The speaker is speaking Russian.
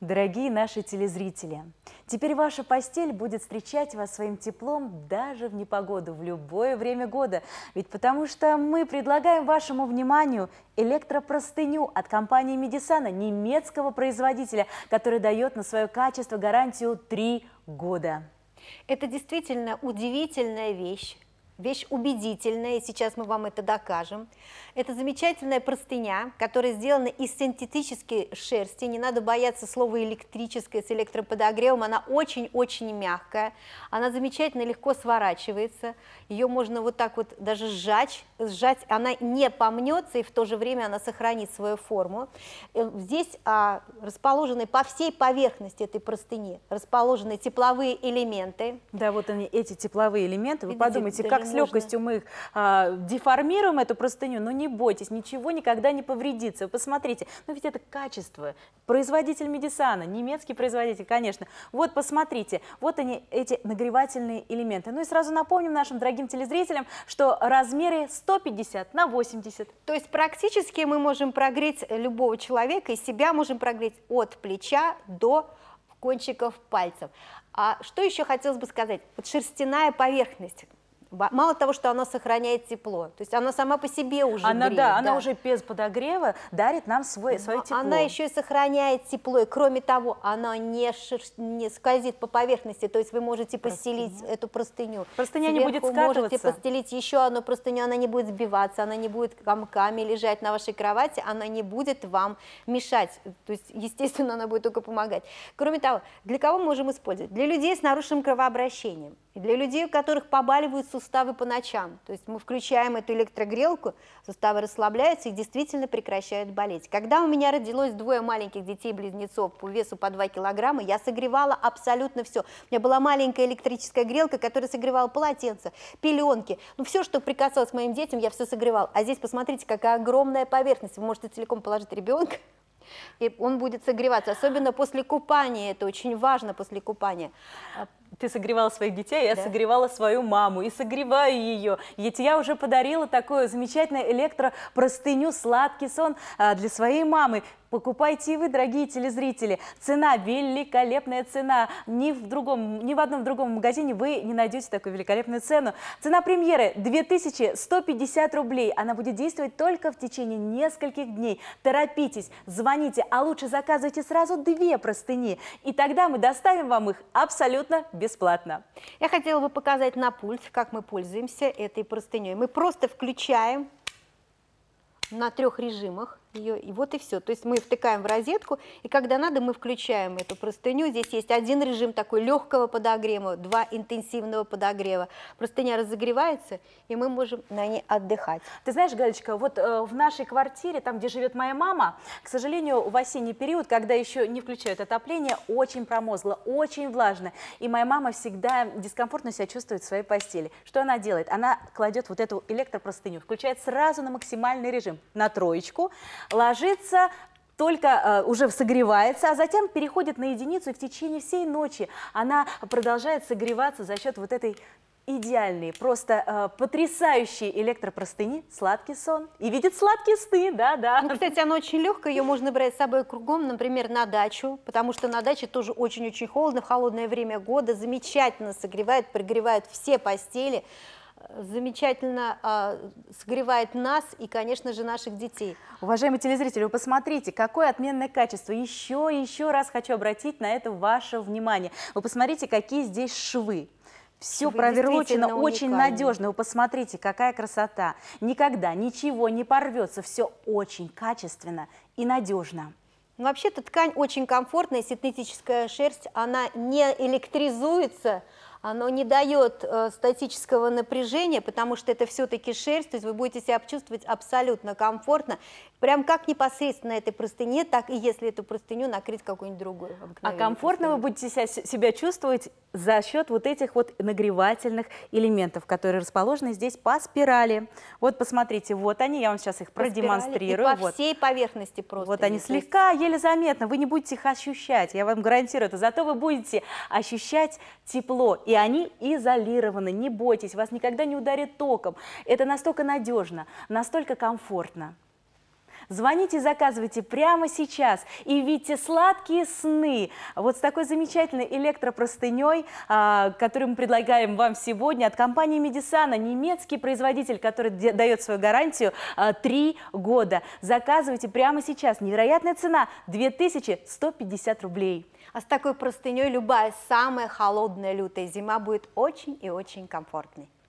Дорогие наши телезрители, теперь ваша постель будет встречать вас своим теплом даже в непогоду, в любое время года. Ведь потому что мы предлагаем вашему вниманию электропростыню от компании Медисана, немецкого производителя, который дает на свое качество гарантию 3 года. Это действительно удивительная вещь вещь убедительная, и сейчас мы вам это докажем. Это замечательная простыня, которая сделана из синтетической шерсти, не надо бояться слова электрическая, с электроподогревом, она очень-очень мягкая, она замечательно легко сворачивается, ее можно вот так вот даже сжать, сжать, она не помнется, и в то же время она сохранит свою форму. Э, здесь а, расположены по всей поверхности этой простыни, расположены тепловые элементы. Да, вот они, эти тепловые элементы, вы Видите, подумайте, как с легкостью мы их а, деформируем, эту простыню, но не бойтесь, ничего никогда не повредится. посмотрите, ну ведь это качество. Производитель Медисана, немецкий производитель, конечно. Вот посмотрите, вот они, эти нагревательные элементы. Ну и сразу напомним нашим дорогим телезрителям, что размеры 150 на 80. То есть практически мы можем прогреть любого человека, и себя можем прогреть от плеча до кончиков пальцев. А что еще хотелось бы сказать? Вот шерстяная поверхность Мало того, что она сохраняет тепло, то есть она сама по себе уже она, греет. Да, да, она уже без подогрева дарит нам свой, свое тепло. Она еще и сохраняет тепло, и кроме того, она не, шер... не скользит по поверхности, то есть вы можете Простыня. постелить эту простыню. Простыня Сверху не будет скатываться. можете постелить еще одну простыню, она не будет сбиваться, она не будет комками лежать на вашей кровати, она не будет вам мешать, то есть, естественно, она будет только помогать. Кроме того, для кого мы можем использовать? Для людей с нарушенным кровообращением. И для людей, у которых побаливают суставы по ночам. То есть мы включаем эту электрогрелку, суставы расслабляются и действительно прекращают болеть. Когда у меня родилось двое маленьких детей-близнецов по весу по 2 килограмма, я согревала абсолютно все. У меня была маленькая электрическая грелка, которая согревала полотенца, пеленки. Ну все, что прикасалось к моим детям, я все согревала. А здесь посмотрите, какая огромная поверхность. Вы можете целиком положить ребенка, и он будет согреваться, особенно после купания, это очень важно после купания ты согревала своих детей, я да. согревала свою маму и согреваю ее. Ведь я уже подарила такую замечательную электропростыню «Сладкий сон» а, для своей мамы. Покупайте и вы, дорогие телезрители. Цена, великолепная цена. Ни в, другом, ни в одном другом магазине вы не найдете такую великолепную цену. Цена премьеры 2150 рублей. Она будет действовать только в течение нескольких дней. Торопитесь, звоните, а лучше заказывайте сразу две простыни. И тогда мы доставим вам их абсолютно бесплатно. Я хотела бы показать на пульт, как мы пользуемся этой простыней. Мы просто включаем на трех режимах ее, и вот и все. То есть мы втыкаем в розетку, и когда надо, мы включаем эту простыню. Здесь есть один режим такой легкого подогрева, два интенсивного подогрева. Простыня разогревается, и мы можем на ней отдыхать. Ты знаешь, Галечка, вот э, в нашей квартире, там, где живет моя мама, к сожалению, в осенний период, когда еще не включают отопление, очень промозгло, очень влажно. И моя мама всегда дискомфортно себя чувствует в своей постели. Что она делает? Она кладет вот эту электропростыню, включает сразу на максимальный режим, на троечку, ложится только э, уже согревается, а затем переходит на единицу и в течение всей ночи она продолжает согреваться за счет вот этой идеальной, просто э, потрясающие электропростыни, сладкий сон. И видит сладкие сны, да-да. Ну, кстати, она очень легкая, ее можно брать с собой кругом, например, на дачу, потому что на даче тоже очень-очень холодно в холодное время года, замечательно согревает, прогревает все постели замечательно э, согревает нас и, конечно же, наших детей. Уважаемые телезрители, вы посмотрите, какое отменное качество. Еще и еще раз хочу обратить на это ваше внимание. Вы посмотрите, какие здесь швы. Все Вы проверочено очень надежно. Вы посмотрите, какая красота. Никогда ничего не порвется. Все очень качественно и надежно. Ну, вообще-то ткань очень комфортная, синтетическая шерсть, она не электризуется, оно не дает э, статического напряжения, потому что это все-таки шерсть, то есть вы будете себя чувствовать абсолютно комфортно, прям как непосредственно этой простыне, так и если эту простыню накрыть какой нибудь другой. А комфортно простыню. вы будете себя, себя чувствовать за счет вот этих вот нагревательных элементов, которые расположены здесь по спирали. Вот посмотрите, вот они, я вам сейчас их по продемонстрирую. по вот. всей поверхности просто. Вот они есть. слегка, еле заметно, вы не будете их ощущать, я вам гарантирую это. Зато вы будете ощущать тепло, и они изолированы, не бойтесь, вас никогда не ударит током. Это настолько надежно, настолько комфортно. Звоните и заказывайте прямо сейчас и видите сладкие сны вот с такой замечательной электропростыней, а, которую мы предлагаем вам сегодня от компании Медисана, немецкий производитель, который дает свою гарантию 3 а, года. Заказывайте прямо сейчас. Невероятная цена 2150 рублей. А с такой простыней любая самая холодная лютая зима будет очень и очень комфортной.